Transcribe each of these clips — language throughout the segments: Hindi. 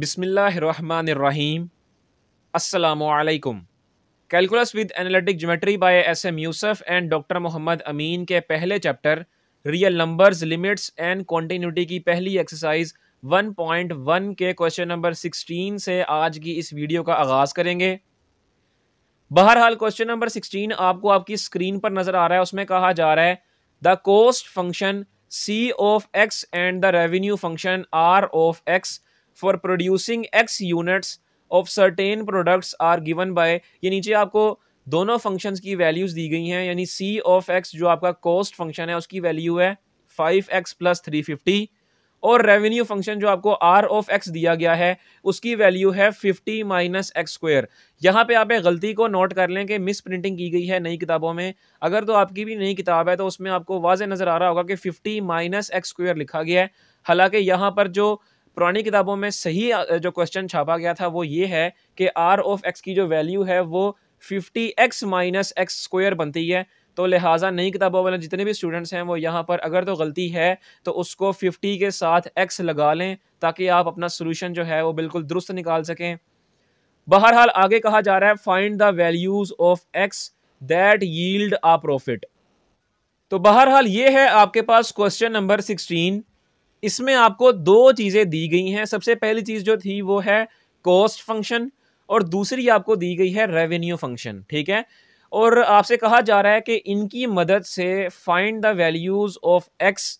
बिसमीम् असलकुम calculus with analytic geometry by S M Yusuf and doctor Mohammad Amin के पहले chapter real numbers limits and continuity की पहली एक्सरसाइज 1.1 के क्वेश्चन नंबर 16 से आज की इस वीडियो का आगाज़ करेंगे बहरहाल क्वेश्चन नंबर 16 आपको आपकी स्क्रीन पर नज़र आ रहा है उसमें कहा जा रहा है the cost function C of X and the revenue function R of X for producing X units of certain products are given by ये नीचे आपको दोनों फंक्शंस की वैल्यूज़ दी गई हैं यानी सी ऑफ एक्स जो आपका कॉस्ट फंक्शन है उसकी वैल्यू है five x plus three fifty और रेवेन्यू फंक्शन जो आपको आर ऑफ एक्स दिया गया है उसकी वैल्यू है फिफ्टी माइनस एक्स स्क्वेयर यहाँ पे आप गलती को नोट कर लें कि मिस प्रिंटिंग की गई है नई किताबों में अगर तो आपकी भी नई किताब है तो उसमें आपको वाज नज़र आ रहा होगा कि फिफ्टी माइनस एक्स स्क्वेयर लिखा गया है हालांकि यहाँ पर जो पुरानी किताबों में सही जो क्वेश्चन छापा गया था वो ये है कि आर ऑफ एक्स की जो वैल्यू है वो fifty x minus x square बनती है तो लिहाजा नई किताबों वाले जितने भी स्टूडेंट्स हैं वो यहाँ पर अगर तो गलती है तो उसको फिफ्टी के साथ एक्स लगा लें ताकि आप अपना सोल्यूशन जो है वो बिल्कुल दुरुस्त निकाल सकें बहरहाल आगे कहा जा रहा है find the values of x that yield a profit तो बहरहाल ये है आपके पास क्वेश्चन नंबर सिक्सटीन इसमें आपको दो चीज़ें दी गई हैं सबसे पहली चीज़ जो थी वो है कॉस्ट फंक्शन और दूसरी आपको दी गई है रेवेन्यू फंक्शन ठीक है और आपसे कहा जा रहा है कि इनकी मदद से find the values of x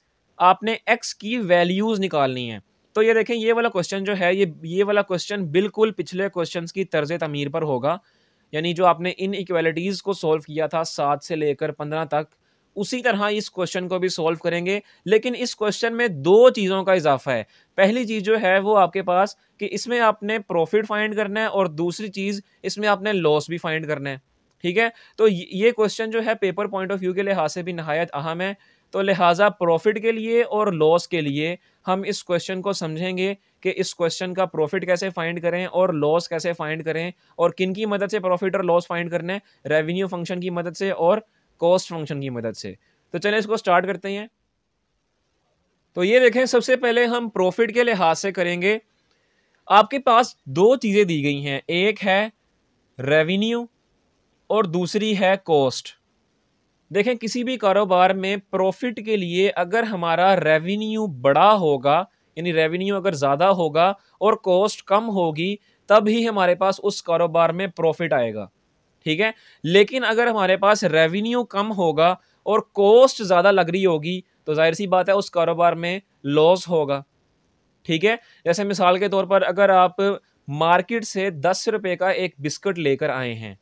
आपने एक्स की वैल्यूज़ निकालनी है तो ये देखें ये वाला क्वेश्चन जो है ये ये वाला क्वेश्चन बिल्कुल पिछले क्वेश्चन की तर्ज तमीर पर होगा यानी जो आपने इन इक्वालिटीज़ को सॉल्व किया था सात से लेकर पंद्रह तक उसी तरह इस क्वेश्चन को भी सॉल्व करेंगे लेकिन इस क्वेश्चन में दो चीज़ों का इजाफा है पहली चीज़ जो है वो आपके पास कि इसमें आपने प्रॉफिट फाइंड करना है और दूसरी चीज़ इसमें आपने लॉस भी फाइंड करना है ठीक है तो ये क्वेश्चन जो है पेपर पॉइंट ऑफ व्यू के लिहाज से भी नहायत अहम है तो लिहाजा प्रॉफिट के लिए और लॉस के लिए हम इस क्वेश्चन को समझेंगे कि इस क्वेश्चन का प्रॉफिट कैसे फाइंड करें और लॉस कैसे फाइंड करें और किन की मदद से प्रॉफिट और लॉस फाइंड करना है रेवेन्यू फंक्शन की मदद से और कॉस्ट फंक्शन की मदद से तो चलें इसको स्टार्ट करते हैं तो ये देखें सबसे पहले हम प्रॉफिट के लिहाज से करेंगे आपके पास दो चीज़ें दी गई हैं एक है रेवेन्यू और दूसरी है कॉस्ट देखें किसी भी कारोबार में प्रॉफिट के लिए अगर हमारा रेवेन्यू बड़ा होगा यानी रेवेन्यू अगर ज़्यादा होगा और कॉस्ट कम होगी तब ही हमारे पास उस कारोबार में प्रॉफिट आएगा ठीक है लेकिन अगर हमारे पास रेवेन्यू कम होगा और कॉस्ट ज़्यादा लग रही होगी तो जाहिर सी बात है उस कारोबार में लॉस होगा ठीक है जैसे मिसाल के तौर पर अगर आप मार्केट से दस रुपये का एक बिस्किट लेकर आए हैं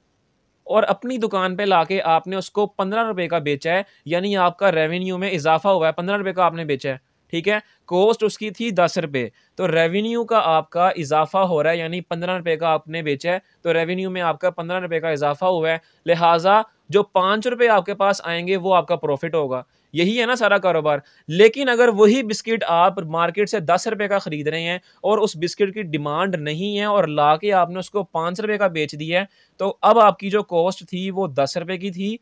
और अपनी दुकान पे लाके आपने उसको पंद्रह रुपये का बेचा है यानी आपका रेवेन्यू में इजाफा हुआ है पंद्रह रुपये का आपने बेचा है ठीक है कॉस्ट उसकी थी दस रुपये तो रेवेन्यू का आपका इजाफा हो रहा है यानी पंद्रह रुपये का आपने बेचा है तो रेवेन्यू में आपका पंद्रह रुपये का इजाफा हुआ है लिहाजा जो पाँच रुपये आपके पास आएंगे वो आपका प्रॉफिट होगा यही है ना सारा कारोबार लेकिन अगर वही बिस्किट आप मार्केट से दस रुपये का ख़रीद रहे हैं और उस बिस्किट की डिमांड नहीं है और ला के आपने उसको पाँच रुपये का बेच दिया है तो अब आपकी जो कॉस्ट थी वो दस रुपये की थी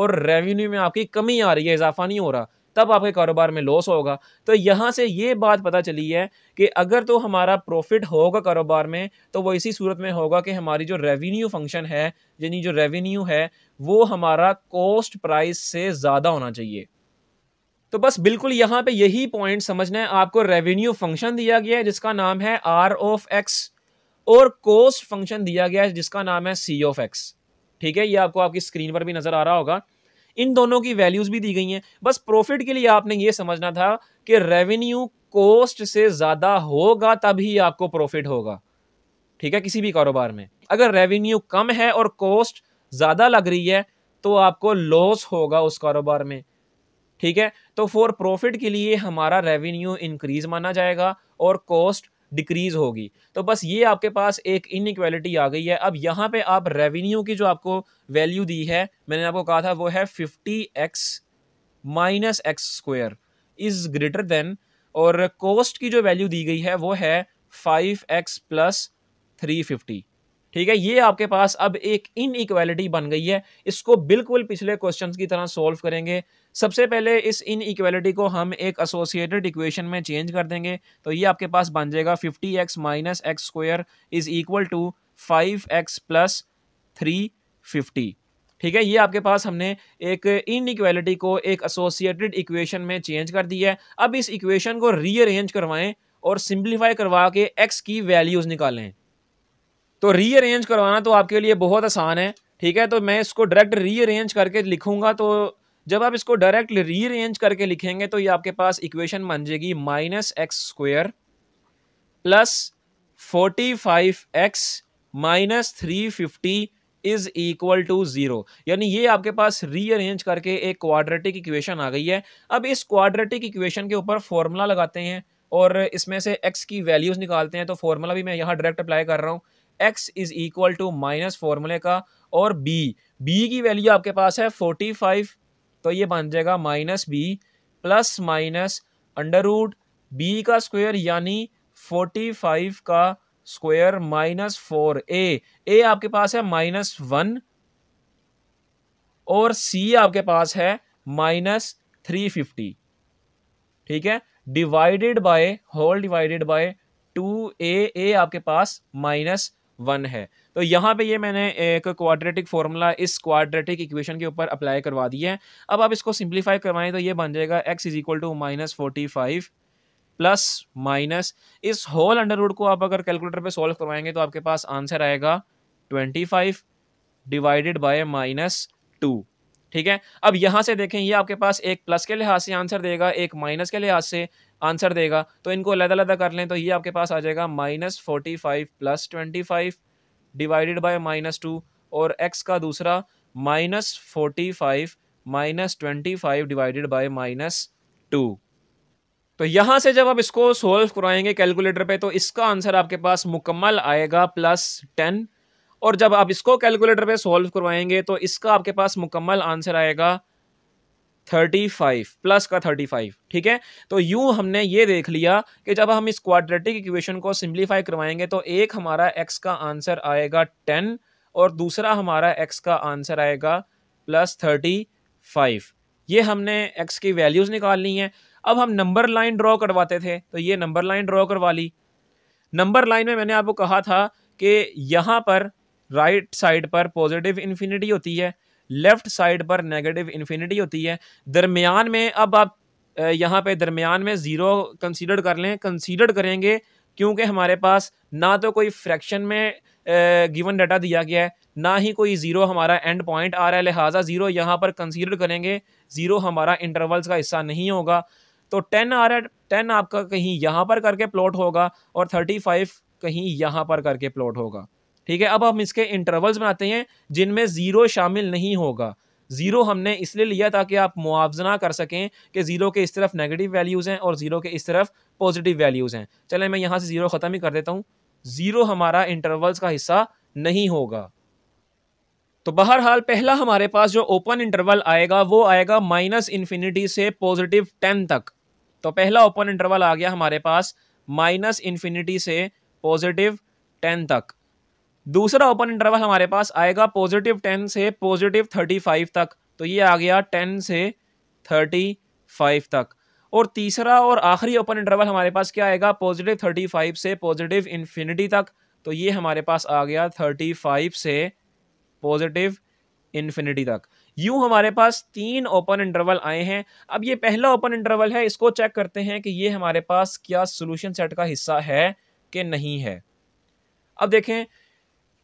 और रेवेन्यू में आपकी कमी आ रही है इजाफा नहीं हो रहा तब आपके कारोबार में लॉस होगा तो यहाँ से ये बात पता चली है कि अगर तो हमारा प्रॉफिट होगा कारोबार में तो वो इसी सूरत में होगा कि हमारी जो रेवेन्यू फंक्शन है यानी जो रेवेन्यू है वो हमारा कॉस्ट प्राइस से ज़्यादा होना चाहिए तो बस बिल्कुल यहाँ पे यही पॉइंट समझना है आपको रेवेन्यू फंक्शन दिया गया है जिसका नाम है आर ऑफ एक्स और कोस्ट फंक्शन दिया गया है जिसका नाम है सी ऑफ एक्स ठीक है ये आपको आपकी स्क्रीन पर भी नज़र आ रहा होगा इन दोनों की वैल्यूज़ भी दी गई हैं बस प्रॉफिट के लिए आपने ये समझना था कि रेवेन्यू कॉस्ट से ज़्यादा होगा तभी आपको प्रॉफिट होगा ठीक है किसी भी कारोबार में अगर रेवेन्यू कम है और कॉस्ट ज़्यादा लग रही है तो आपको लॉस होगा उस कारोबार में ठीक है तो फॉर प्रॉफिट के लिए हमारा रेवेन्यू इंक्रीज माना जाएगा और कॉस्ट डिक्रीज़ होगी तो बस ये आपके पास एक इनक्वालिटी आ गई है अब यहाँ पे आप रेवेन्यू की जो आपको वैल्यू दी है मैंने आपको कहा था वो है fifty x minus x square is greater than और कॉस्ट की जो वैल्यू दी गई है वो है five x plus three fifty ठीक है ये आपके पास अब एक इनइक्वालिटी बन गई है इसको बिल्कुल पिछले क्वेश्चन की तरह सोल्व करेंगे सबसे पहले इस इनइक्वालिटी को हम एक एसोसिएटेड इक्वेशन में चेंज कर देंगे तो ये आपके पास बन जाएगा fifty x minus x square is equal to five x plus three fifty ठीक है ये आपके पास हमने एक इन इक्वालिटी को एक एसोसिएटेड इक्वेशन में चेंज कर दिया है अब इस इक्वेशन को रीअरेंज करवाएं और सिंप्लीफाई करवा के एक्स की वैल्यूज़ निकालें तो रीअरेंज करवाना तो आपके लिए बहुत आसान है ठीक है तो मैं इसको डायरेक्ट रीअरेंज करके लिखूंगा तो जब आप इसको डायरेक्ट रीअरेंज करके लिखेंगे तो ये आपके पास इक्वेशन बन जाएगी minus x square plus forty five x minus three fifty is equal to zero यानी ये आपके पास रीअरेंज करके एक क्वाड्रेटिक इक्वेशन आ गई है अब इस क्वाड्रेटिक इक्वेशन के ऊपर फॉर्मूला लगाते हैं और इसमें से एक्स की वैल्यूज़ निकालते हैं तो फॉर्मूला भी मैं यहाँ डायरेक्ट अप्लाई कर रहा हूँ x is equal to minus फॉर्मूले का और बी बी की वैल्यू आपके पास है फोर्टी फाइव तो ये बन जाएगा minus b plus minus under root b का स्क्वायर यानी फोर्टी फाइव का square minus four a a आपके पास है माइनस वन और सी आपके पास है माइनस थ्री फिफ्टी ठीक है divided by whole divided by two a a आपके पास माइनस वन है तो यहाँ पे ये मैंने एक क्वाड्रेटिक फार्मूला इस क्वाड्रेटिक इक्वेशन के ऊपर अप्लाई करवा दिया है अब आप इसको सिंप्लीफाई करवाएं तो ये बन जाएगा x is equal to minus forty five plus minus इस होल अंडर रूट को आप अगर कैलकुलेटर पे सॉल्व करवाएंगे तो आपके पास आंसर आएगा twenty five divided by minus two ठीक है अब यहाँ से देखें ये आपके पास एक प्लस के लिहाज से आंसर देगा एक माइनस के लिहाज से आंसर देगा तो इनको अलग अलग कर लें तो ये आपके पास आ जाएगा minus forty five plus twenty five divided by minus two और एक्स का दूसरा minus forty five minus twenty five divided by minus two तो यहाँ से जब आप इसको सोल्व कराएंगे कैलकुलेटर पे तो इसका आंसर आपके पास मुकम्मल आएगा प्लस टेन और जब आप इसको कैलकुलेटर पे सॉल्व करवाएंगे तो इसका आपके पास मुकम्मल आंसर आएगा थर्टी फाइव प्लस का थर्टी फाइव ठीक है तो यू हमने ये देख लिया कि जब हम इस क्वाड्रेटिक इक्वेशन को सिंप्लीफाई करवाएंगे तो एक हमारा एक्स का आंसर आएगा टेन और दूसरा हमारा एक्स का आंसर आएगा प्लस थर्टी फाइव ये हमने एक्स की वैल्यूज़ निकाल ली हैं अब हम नंबर लाइन ड्रॉ करवाते थे तो ये नंबर लाइन ड्रॉ करवा ली नंबर लाइन में मैंने आपको कहा था कि यहाँ पर राइट right साइड पर पॉजिटिव इन्फिनिटी होती है लेफ़्ट साइड पर नेगेटिव इन्फिनिटी होती है दरमियान में अब आप यहाँ पे दरमियान में ज़ीरो कंसीडर कर लें कंसीडर करेंगे क्योंकि हमारे पास ना तो कोई फ्रैक्शन में गिवन डाटा दिया गया है ना ही कोई ज़ीरो हमारा एंड पॉइंट आ रहा है लिहाजा ज़ीरो यहाँ पर कंसीडर करेंगे ज़ीरो हमारा इंटरवल्स का हिस्सा नहीं होगा तो टेन आ रहा है टेन आपका कहीं यहाँ पर करके प्लॉट होगा और थर्टी फाइव कहीं यहाँ पर करके प्लॉट होगा ठीक है अब हम इसके इंटरवल्स बनाते हैं जिनमें ज़ीरो शामिल नहीं होगा ज़ीरो हमने इसलिए लिया ताकि आप मुआवजना कर सकें कि ज़ीरो के इस तरफ नेगेटिव वैल्यूज़ हैं और ज़ीरो के इस तरफ पॉजिटिव वैल्यूज़ हैं चले मैं यहाँ से ज़ीरो ख़त्म ही कर देता हूँ ज़ीरो हमारा इंटरवल्स का हिस्सा नहीं होगा तो बहरहाल पहला हमारे पास जो ओपन इंटरवल आएगा वो आएगा माइनस इन्फिनिटी से पॉजिटिव टेन तक तो पहला ओपन इंटरवल आ गया हमारे पास माइनस इन्फिनिटी से पॉजिटिव टेन तक दूसरा ओपन इंटरवल हमारे पास आएगा पॉजिटिव टेन से पॉजिटिव थर्टी फाइव तक तो ये आ गया टेन से थर्टी फाइव तक और तीसरा और आखिरी ओपन इंटरवल हमारे पास क्या आएगा पॉजिटिव थर्टी फाइव से पॉजिटिव इन्फिनिटी तक तो ये हमारे पास आ गया थर्टी फाइव से पॉजिटिव इन्फिनिटी तक यूँ हमारे पास तीन ओपन इंटरवल आए हैं अब ये पहला ओपन इंटरवल है इसको चेक करते हैं कि ये हमारे पास क्या सोल्यूशन सेट का हिस्सा है कि नहीं है अब देखें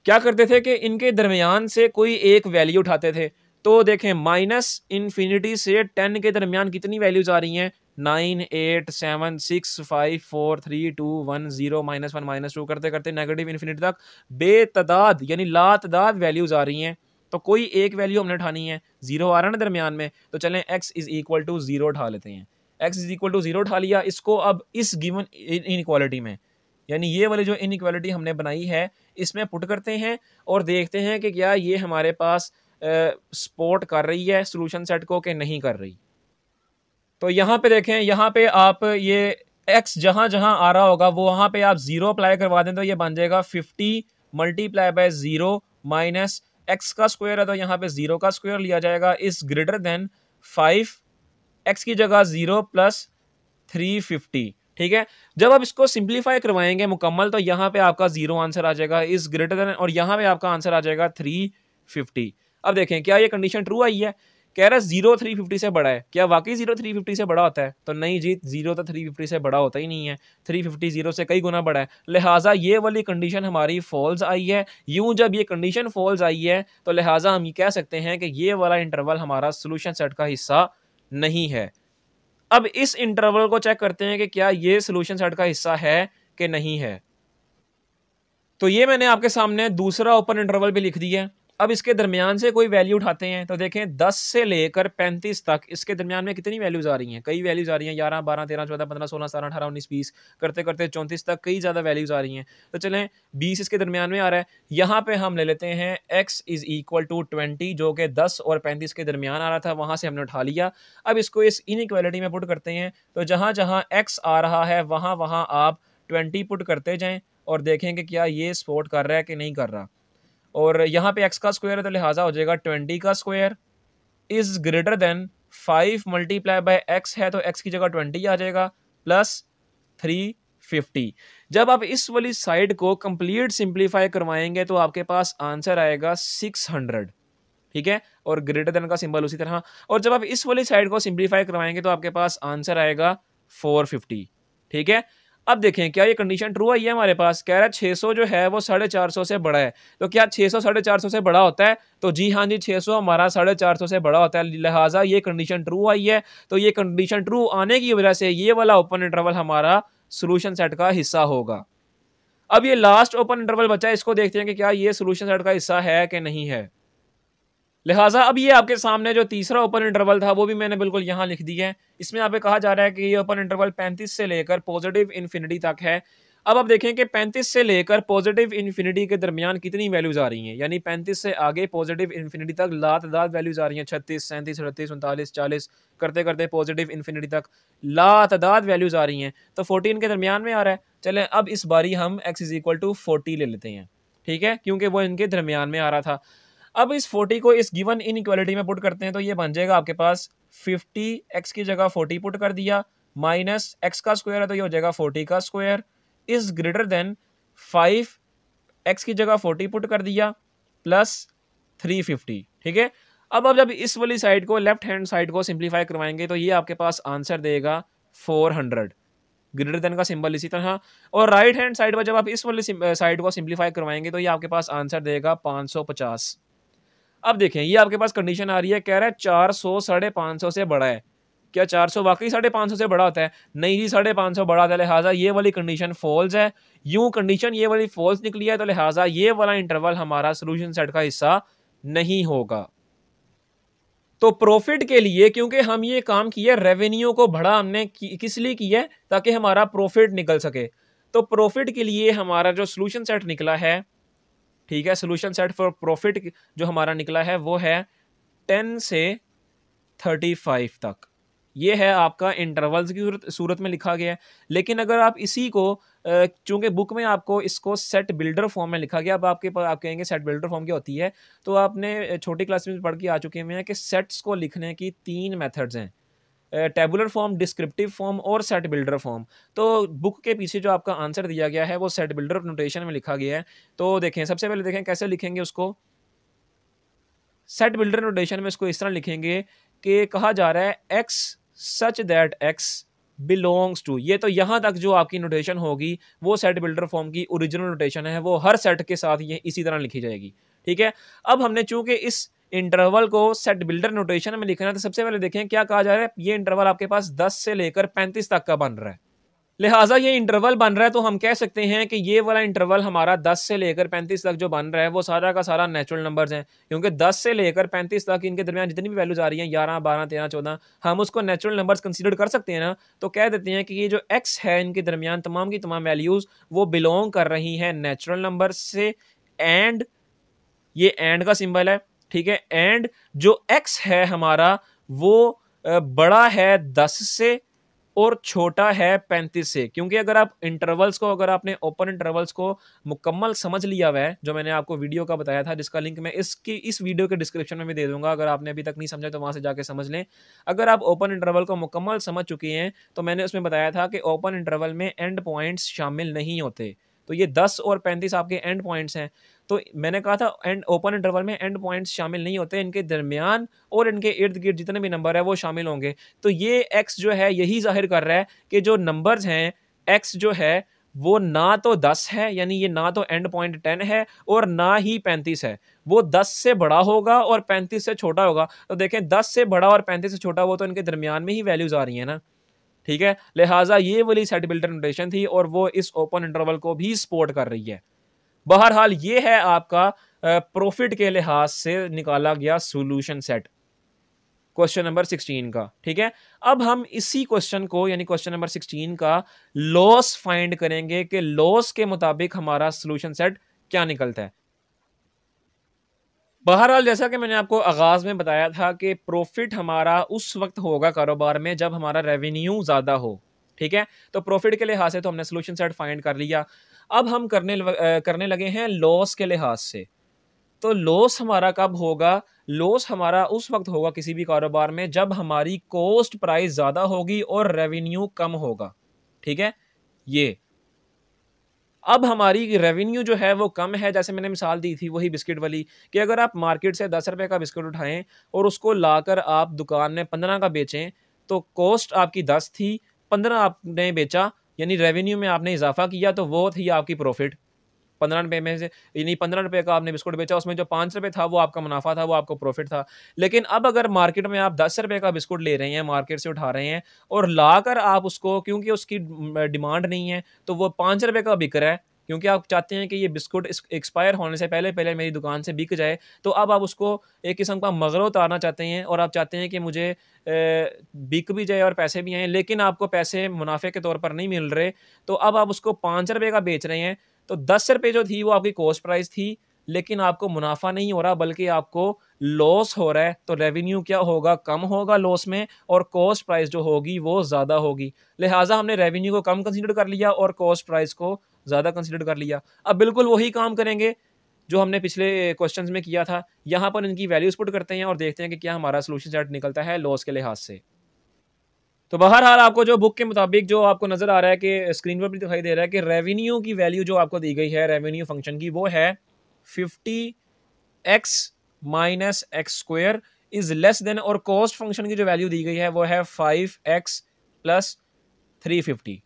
क्या करते थे कि इनके दरमियान से कोई एक वैल्यू उठाते थे तो देखें माइनस इन्फिनिटी से टेन के दरमियान कितनी वैल्यूज़ आ रही हैं nine eight seven six five four three two one zero minus one minus two करते करते नेगेटिव इन्फिनिटी तक बेतदाद यानी लातदाद वैल्यूज़ आ रही हैं तो कोई एक वैल्यू हमने उठानी है ज़ीरो आ रहा है ना दरमियान में तो चलें x is equal to zero उठा लेते हैं x is equal to zero उठा लिया इसको अब इस गिवन इनक्वालिटी में यानी ये वाली जो इनक्वालिटी हमने बनाई है इसमें पुट करते हैं और देखते हैं कि क्या ये हमारे पास सपोर्ट कर रही है सोलूशन सेट को कि नहीं कर रही तो यहाँ पे देखें यहाँ पे आप ये एक्स जहाँ जहाँ आ रहा होगा वो वहाँ पे आप ज़ीरो अप्लाई करवा दें तो ये बन जाएगा fifty multiply by zero minus x का स्क्वायर है तो यहाँ पे ज़ीरो का स्क्वायर लिया जाएगा इस ग्रेटर देन फाइव एक्स की जगह ज़ीरो प्लस थ्री फिफ्टी ठीक है जब आप इसको सिंप्लीफाई करवाएंगे मुकम्मल तो यहाँ पे आपका जीरो आंसर आ जाएगा इज ग्रेटर देन और यहाँ पे आपका आंसर आ जाएगा थ्री फिफ्टी अब देखें क्या ये कंडीशन ट्रू आई है कह रहा है जीरो थ्री फिफ्टी से बड़ा है क्या वाकई जीरो थ्री फिफ्टी से बड़ा होता है तो नहीं जी जीरो तो थ्री फिफ्टी से बड़ा होता ही नहीं है थ्री फिफ्टी जीरो से कई गुना बड़ा है लिहाजा ये वाली कंडीशन हमारी फॉल्स आई है यूं जब ये कंडीशन फॉल्स आई है तो लिहाजा हम ये कह सकते हैं कि ये वाला इंटरवल हमारा सोल्यूशन सेट का हिस्सा नहीं है अब इस इंटरवल को चेक करते हैं कि क्या ये सोल्यूशन सेट का हिस्सा है कि नहीं है तो ये मैंने आपके सामने दूसरा ओपन इंटरवल भी लिख दिया है अब इसके दरमियान से कोई वैल्यू उठाते हैं तो देखें दस से लेकर पैंतीस तक इसके दरमियान में कितनी वैल्यूज़ आ रही हैं कई वैल्यूज़ आ रही हैं ग्यारह बारह तेरह चौदह पंद्रह सोलह सतारह अठारह उन्नीस बीस करते करते चौंतीस तक कई ज़्यादा वैल्यूज़ आ रही हैं तो चलें बीस इसके दरमियान में आ रहा है यहाँ पर हम ले लेते हैं x is equal to twenty जो कि दस और पैंतीस के दरमियान आ रहा था वहाँ से हमने उठा लिया अब इसको इस इनक्वालिटी में पुट करते हैं तो जहाँ जहाँ एक्स आ रहा है वहाँ वहाँ आप ट्वेंटी पुट करते जाएँ और देखें कि क्या ये सपोर्ट कर रहा है कि नहीं कर रहा और यहाँ पे एक्स का स्क्वायर है तो लिहाजा हो जाएगा ट्वेंटी का square is greater than five multiply by x है तो एक्स की जगह ट्वेंटी आ जाएगा प्लस थ्री फिफ्टी जब आप इस वाली साइड को कंप्लीट सिंप्लीफाई करवाएंगे तो आपके पास आंसर आएगा सिक्स हंड्रेड ठीक है और ग्रेटर देन का सिंबल उसी तरह और जब आप इस वाली साइड को सिंप्लीफाई करवाएंगे तो आपके पास आंसर आएगा फोर फिफ्टी ठीक है अब देखें क्या ये कंडीशन ट्रू आई है हमारे पास कह रहा है 600 सौ जो है वो साढ़े चार सौ से बड़ा है तो क्या 600 सौ साढ़े चार सौ से बड़ा होता है तो जी हाँ जी छः सौ हमारा साढ़े चार सौ से बड़ा होता है लिहाजा ये कंडीशन ट्रू आई है तो ये कंडीशन ट्रू आने की वजह से ये वाला ओपन इंटरवल हमारा सोलूशन सेट का हिस्सा होगा अब ये लास्ट ओपन इंटरवल बचा है इसको देखते हैं कि क्या ये सोलूशन सेट का हिस्सा है कि नहीं है लिहाजा अब ये आपके सामने जो तीसरा ओपन इंटरवल था वो भी मैंने बिल्कुल यहाँ लिख दिया है इसमें यहाँ कहा जा रहा है कि ये ओपन इंटरवल 35 से लेकर पॉजिटिव इन्फिनिटी तक है अब आप देखें कि 35 से लेकर पॉजिटिव इन्फिनिटी के दरमियान कितनी वैल्यूज आ रही हैं यानी पैंतीस से आगे पॉजिटिव इन्फिनिटी तक लातदार वैल्यूज आ रही हैं छत्तीस सैंतीस अड़तीस उनतालीस चालीस करते करते पॉजिटिव इन्फिनिटी तक तदाद वैल्यूज आ रही हैं तो फोर्टीन के दरमियान में आ रहा है चलें अब इस बारी हम x is equal to forty ले लेते हैं ठीक है क्योंकि वो इनके दरमियान में आ रहा था अब इस फोर्टी को इस गिवन इन इक्वालिटी में पुट करते हैं तो ये बन जाएगा आपके पास फिफ्टी एक्स की जगह फोर्टी पुट कर दिया माइनस एक्स का स्क्वायर है तो ये हो जाएगा फोर्टी का square is greater than five x की जगह फोर्टी पुट कर दिया प्लस थ्री फिफ्टी ठीक है अब अब जब इस वाली साइड को लेफ्ट हैंड साइड को सिंप्लीफाई करवाएंगे तो ये आपके पास आंसर देगा फोर हंड्रेड ग्रेटर देन का सिंबल इसी तरह और राइट हैंड साइड पर जब आप इस वाली साइड को सिंप्लीफाई करवाएंगे तो ये आपके पास आंसर देगा पाँच सौ पचास अब देखें ये आपके पास कंडीशन आ रही है कह रहा है चार सौ साढ़े पाँच सौ से बड़ा है क्या चार सौ वाकई साढ़े पाँच सौ से बड़ा होता है नहीं जी साढ़े पाँच सौ बड़ा था लिहाजा ये वाली कंडीशन फॉल्स है यूँ कंडीशन ये वाली फॉल्स निकली है तो लिहाजा ये वाला इंटरवल हमारा सोल्यूशन सेट का हिस्सा नहीं होगा तो प्रॉफिट के लिए क्योंकि हम ये काम किए रेवेन्यू को बढ़ा हमने किस लिए किया ताकि हमारा प्रॉफिट निकल सके तो प्रॉफिट के लिए हमारा जो सोल्यूशन सेट निकला है ठीक है सोल्यूशन सेट फॉर प्रॉफिट जो हमारा निकला है वो है टेन से थर्टी फाइव तक ये है आपका इंटरवल्स की सूरत में लिखा गया है लेकिन अगर आप इसी को चूंकि बुक में आपको इसको सेट बिल्डर फॉर्म में लिखा गया अब आपके आप कहेंगे सेट बिल्डर फॉर्म क्या होती है तो आपने छोटी क्लास में पढ़ के आ चुके हैं कि सेट्स को लिखने की तीन मेथड्स हैं टेबुलर फॉर्म डिस्क्रिप्टिव फॉर्म और सेट बिल्डर फॉर्म तो बुक के पीछे जो आपका आंसर दिया गया है वो सेट बिल्डर नोटेशन में लिखा गया है तो देखें सबसे पहले देखें कैसे लिखेंगे उसको सेट बिल्डर नोटेशन में इसको इस तरह लिखेंगे कि कहा जा रहा है x such that x belongs to ये तो यहाँ तक जो आपकी नोटेशन होगी वो सेट बिल्डर फॉर्म की ओरिजिनल नोटेशन है वो हर सेट के साथ ये इसी तरह लिखी जाएगी ठीक है अब हमने चूंकि इस इंटरवल को सेट बिल्डर नोटेशन में लिखना है तो सबसे पहले देखें क्या कहा जा रहा है ये इंटरवल आपके पास दस से लेकर पैंतीस तक का बन रहा है लिहाजा ये इंटरवल बन रहा है तो हम कह सकते हैं कि ये वाला इंटरवल हमारा 10 से लेकर 35 तक जो बन रहा है वो सारा का सारा नेचुरल नंबर्स हैं क्योंकि 10 से लेकर 35 तक इनके दरमियान जितनी भी वैल्यूज आ रही हैं 11, 12, 13, 14 हम उसको नेचुरल नंबर्स कंसीडर कर सकते हैं ना तो कह देते हैं कि ये जो एक्स है इनके दरमियान तमाम की तमाम वैल्यूज़ वो बिलोंग कर रही हैं नेचुरल नंबर से एंड ये एंड का सिम्बल है ठीक है एंड जो एक्स है हमारा वो बड़ा है दस से और छोटा है पैंतीस से क्योंकि अगर आप इंटरवल्स को अगर आपने ओपन इंटरवल्स को मुकम्मल समझ लिया हुआ है जो मैंने आपको वीडियो का बताया था जिसका लिंक मैं इसकी इस वीडियो के डिस्क्रिप्शन में भी दे दूंगा अगर आपने अभी तक नहीं समझा तो वहाँ से जाके समझ लें अगर आप ओपन इंटरवल को मुकम्मल समझ चुके हैं तो मैंने उसमें बताया था कि ओपन इंटरवल में एंड पॉइंट्स शामिल नहीं होते तो ये दस और पैंतीस आपके एंड पॉइंट्स हैं तो मैंने कहा था एंड ओपन इंटरवल में एंड पॉइंट्स शामिल नहीं होते इनके दरमियान और इनके इर्द गिर्द जितने भी नंबर है वो शामिल होंगे तो ये एक्स जो है यही जाहिर कर रहा है कि जो नंबर्स हैं एक्स जो है वो ना तो दस है यानी ये ना तो एंड पॉइंट टेन है और ना ही पैंतीस है वो दस से बड़ा होगा और पैंतीस से छोटा होगा तो देखें दस से बड़ा और पैंतीस से छोटा वो तो इनके दरमियान में ही वैल्यूज़ आ रही हैं ना ठीक है लिहाजा ये वाली सेट बिल्डर नोटेशन थी और वो इस ओपन इंटरवल को भी सपोर्ट कर रही है बहरहाल ये है आपका प्रॉफिट के लिहाज से निकाला गया solution set question number sixteen का ठीक है अब हम इसी क्वेश्चन को यानी क्वेश्चन नंबर सिक्सटीन का लॉस फाइंड करेंगे कि लॉस के मुताबिक हमारा सोल्यूशन सेट क्या निकलता है बहरहाल जैसा कि मैंने आपको आगाज़ में बताया था कि प्रॉफिट हमारा उस वक्त होगा कारोबार में जब हमारा रेवेन्यू ज़्यादा हो ठीक है तो प्रॉफिट के लिहाज से तो हमने सोल्यूशन सेट फाइंड कर लिया अब हम करने करने लगे हैं लॉस के लिहाज से तो लॉस हमारा कब होगा लॉस हमारा उस वक्त होगा किसी भी कारोबार में जब हमारी कॉस्ट प्राइस ज़्यादा होगी और रेवेन्यू कम होगा ठीक है ये अब हमारी रेवेन्यू जो है वो कम है जैसे मैंने मिसाल दी थी वही बिस्किट वाली कि अगर आप मार्केट से दस रुपये का बिस्किट उठाएं और उसको लाकर आप दुकान में पंद्रह का बेचें तो कॉस्ट आपकी दस थी पंद्रह आपने बेचा यानी रेवेन्यू में आपने इजाफा किया तो वो थी आपकी प्रॉफिट पंद्रह रुपये में से यानी पंद्रह रुपये का आपने बिस्कुट बेचा उसमें जो पाँच रुपये था वो आपका मुनाफा था वो आपको प्रॉफिट था लेकिन अब अगर मार्केट में आप दस रुपये का बिस्कुट ले रहे हैं मार्केट से उठा रहे हैं और ला कर आप उसको क्योंकि उसकी डिमांड नहीं है तो वो पाँच रुपये का बिक रहा है क्योंकि आप चाहते हैं कि ये बिस्कुट एक्सपायर होने से पहले पहले मेरी दुकान से बिक जाए तो अब आप उसको एक किस्म का मगरों उतारना चाहते हैं और आप चाहते हैं कि मुझे बिक भी जाए और पैसे भी आएँ लेकिन आपको पैसे मुनाफे के तौर पर नहीं मिल रहे तो अब आप उसको पाँच रुपये का बेच रहे हैं तो दस रुपये जो थी वो आपकी कॉस्ट प्राइस थी लेकिन आपको मुनाफा नहीं हो रहा बल्कि आपको लॉस हो रहा है तो रेवेन्यू क्या होगा कम होगा लॉस में और कॉस्ट प्राइस जो होगी वो ज़्यादा होगी लिहाजा हमने रेवेन्यू को कम कंसिडर कर लिया और कॉस्ट प्राइस को ज़्यादा कंसिडर कर लिया अब बिल्कुल वही काम करेंगे जो हमने पिछले क्वेश्चन में किया था यहाँ पर इनकी वैल्यूज़ पुट करते हैं और देखते हैं कि क्या हमारा सोल्यूशन सेट निकलता है लॉस के लिहाज से तो बहरहाल आपको जो बुक के मुताबिक जो आपको नज़र आ रहा है कि स्क्रीन पर भी दिखाई दे रहा है कि रेवेन्यू की वैल्यू जो आपको दी गई है रेवेन्यू फंक्शन की वो है fifty x minus x square is less than और कॉस्ट फंक्शन की जो वैल्यू दी गई है वो है five x plus three fifty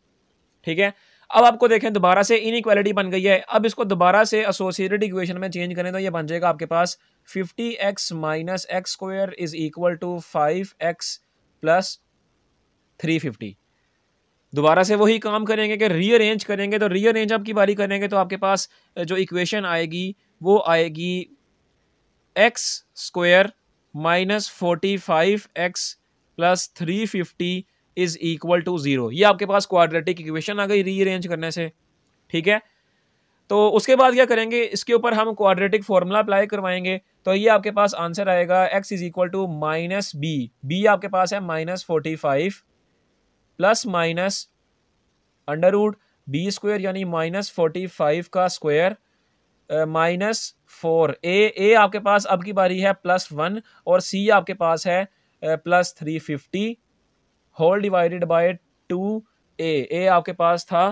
ठीक है अब आपको देखें दोबारा से इक्वालिटी बन गई है अब इसको दोबारा से एसोसिएटेड इक्वेशन में चेंज करें तो ये बन जाएगा आपके पास fifty x minus x square is equal to five x plus three fifty दोबारा से वही काम करेंगे कि रीअरेंज करेंगे तो रीअरेंज अरेंज आपकी बारी करेंगे तो आपके पास जो इक्वेशन आएगी वो आएगी x square minus forty five x plus three fifty is equal to zero ये आपके पास क्वाड्रेटिक इक्वेशन आ गई रीअरेंज करने से ठीक है तो उसके बाद क्या करेंगे इसके ऊपर हम क्वाड्रेटिक फार्मूला अप्लाई करवाएंगे तो ये आपके पास आंसर आएगा x is equal to minus b b आपके पास है minus forty five plus minus under b square यानी माइनस फोर्टी फाइव का square minus four a a आपके पास अब की बारी है प्लस वन और सी आपके पास है plus three fifty whole divided by two a a आपके पास था